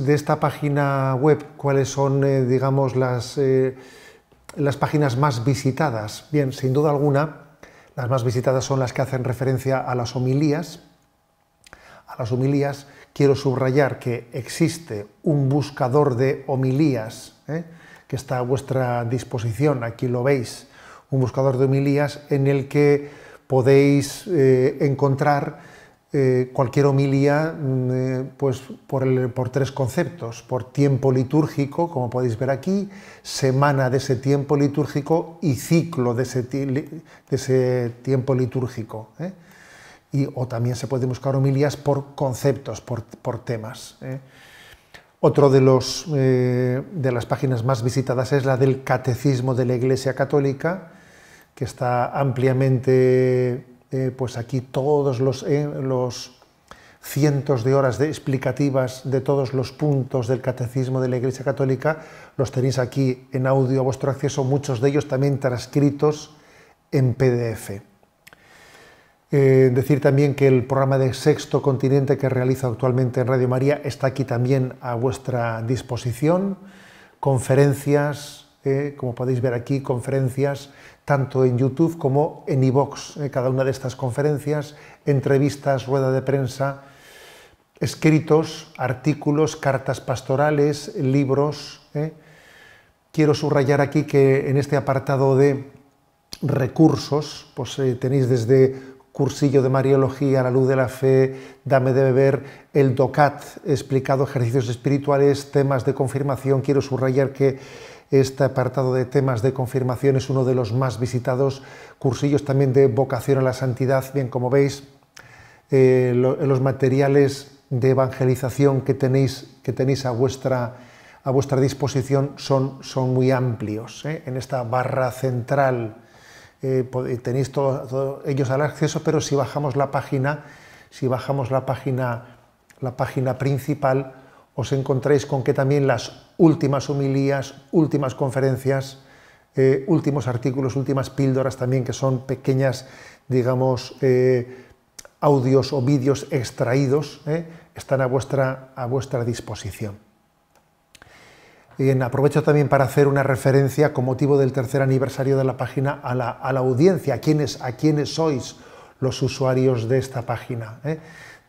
de esta página web, cuáles son, eh, digamos, las, eh, las páginas más visitadas. Bien, sin duda alguna, las más visitadas son las que hacen referencia a las homilías. A las homilías quiero subrayar que existe un buscador de homilías eh, que está a vuestra disposición, aquí lo veis, un buscador de homilías en el que podéis encontrar eh, cualquier homilía mm, eh, pues por, tres conceptos, por tiempo litúrgico, como podéis ver aquí, semana de ese tiempo litúrgico y ciclo de ese, tiempo litúrgico. ¿eh? Y, o también se pueden buscar homilías por conceptos, por, temas. Otro de, los, de las páginas más visitadas es la del Catecismo de la Iglesia Católica, que está ampliamente eh, pues aquí todos los, eh, cientos de horas explicativas de todos los puntos del catecismo de la Iglesia Católica, los tenéis aquí en audio a vuestro acceso, muchos de ellos también transcritos en PDF. Eh, decir también que el programa de Sexto Continente que realiza actualmente en Radio María está aquí también a vuestra disposición. Conferencias, como podéis ver aquí, conferencias tanto en YouTube como en iVox, eh, cada una de estas conferencias, entrevistas, rueda de prensa, escritos, artículos, cartas pastorales, libros. Eh. Quiero subrayar aquí que en este apartado de recursos, pues eh, tenéis desde cursillo de Mariología, la luz de la fe, dame de beber, el DOCAT, explicado ejercicios espirituales, temas de confirmación. Quiero subrayar que este apartado de temas de confirmación es uno de los más visitados, cursillos también de vocación a la santidad, bien como veis, eh, los materiales de evangelización que tenéis, que tenéis a, vuestra, a vuestra disposición son, son muy amplios. ¿eh? En esta barra central eh, tenéis todos ellos al acceso, pero si bajamos la página, si bajamos la página, la página principal, os encontréis con que también las últimas homilías, últimas conferencias, eh, últimos artículos, últimas píldoras también, que son pequeñas, digamos, eh, audios o vídeos extraídos, eh, están a vuestra, a vuestra disposición. aprovecho también para hacer una referencia con motivo del tercer aniversario de la página a la, a la audiencia, a quienes, a quienes sois los usuarios de esta página.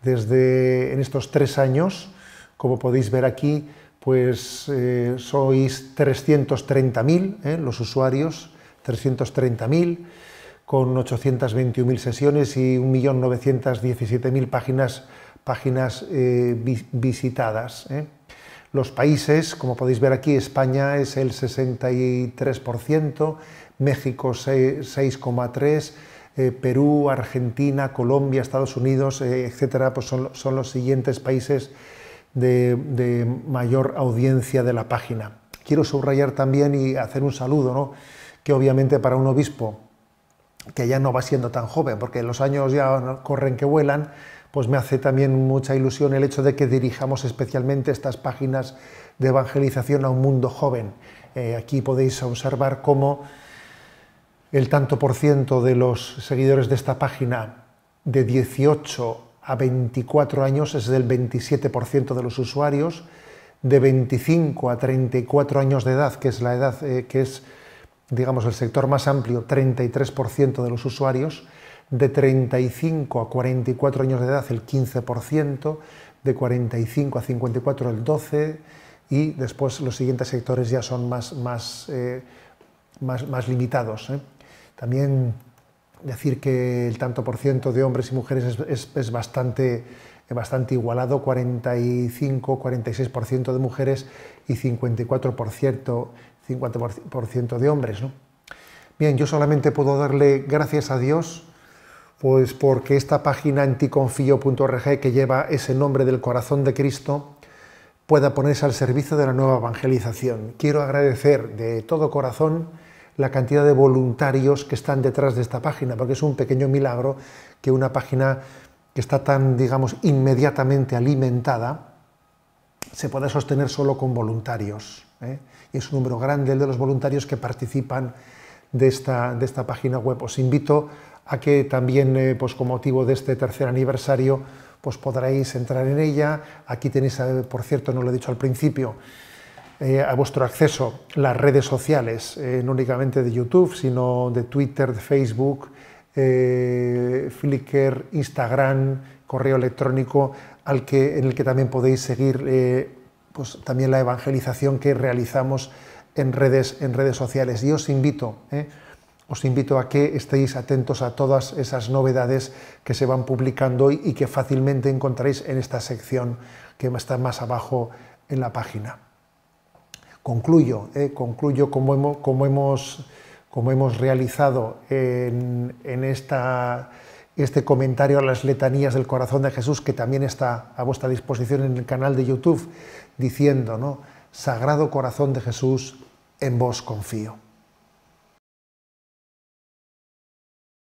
Desde en estos tres años, como podéis ver aquí, pues eh, sois 330.000 eh, los usuarios, 330.000 con 821.000 sesiones y 1.917.000 páginas, páginas eh, visitadas. Los países, como podéis ver aquí, España es el 63%, México 6,3%, Perú, Argentina, Colombia, Estados Unidos, etc., etcétera, pues son, son los siguientes países de, mayor audiencia de la página. Quiero subrayar también y hacer un saludo, ¿no? que obviamente para un obispo que ya no va siendo tan joven, porque los años ya corren que vuelan, pues me hace también mucha ilusión el hecho de que dirijamos especialmente estas páginas de evangelización a un mundo joven. Eh, aquí podéis observar cómo el tanto por ciento de los seguidores de esta página de 18 a 24 años es del 27% de los usuarios, de 25 a 34 años de edad, que es la edad eh, que es, digamos, el sector más amplio, 33% de los usuarios, de 35 a 44 años de edad el 15%, de 45 a 54 el 12%, y después los siguientes sectores ya son más, más, eh, más, más limitados. ¿eh? También decir que el tanto por ciento de hombres y mujeres es, bastante, igualado, 45-46% de mujeres y 54%, de hombres. ¿no? Bien, yo solamente puedo darle gracias a Dios pues porque esta página anticonfío.org que lleva ese nombre del corazón de Cristo pueda ponerse al servicio de la nueva evangelización. Quiero agradecer de todo corazón la cantidad de voluntarios que están detrás de esta página, porque es un pequeño milagro que una página que está tan, digamos, inmediatamente alimentada, se pueda sostener solo con voluntarios. ¿eh? Y es un número grande el de los voluntarios que participan de esta, de esta página web. Os invito a que también, eh, pues con motivo de este tercer aniversario, pues podréis entrar en ella. Aquí tenéis, eh, por cierto, no lo he dicho al principio, eh, a vuestro acceso las redes sociales, eh, no únicamente de YouTube, sino de Twitter, de Facebook, eh, Flickr, Instagram, correo electrónico, en el que también podéis seguir pues, también la evangelización que realizamos en redes, en redes sociales. Y os invito, os invito a que estéis atentos a todas esas novedades que se van publicando hoy y que fácilmente encontraréis en esta sección que está más abajo en la página concluyo, eh, concluyo como hemos, como hemos, como hemos realizado en, en esta, este comentario a las letanías del corazón de Jesús, que también está a vuestra disposición en el canal de YouTube, diciendo, ¿no? Sagrado corazón de Jesús, en vos confío.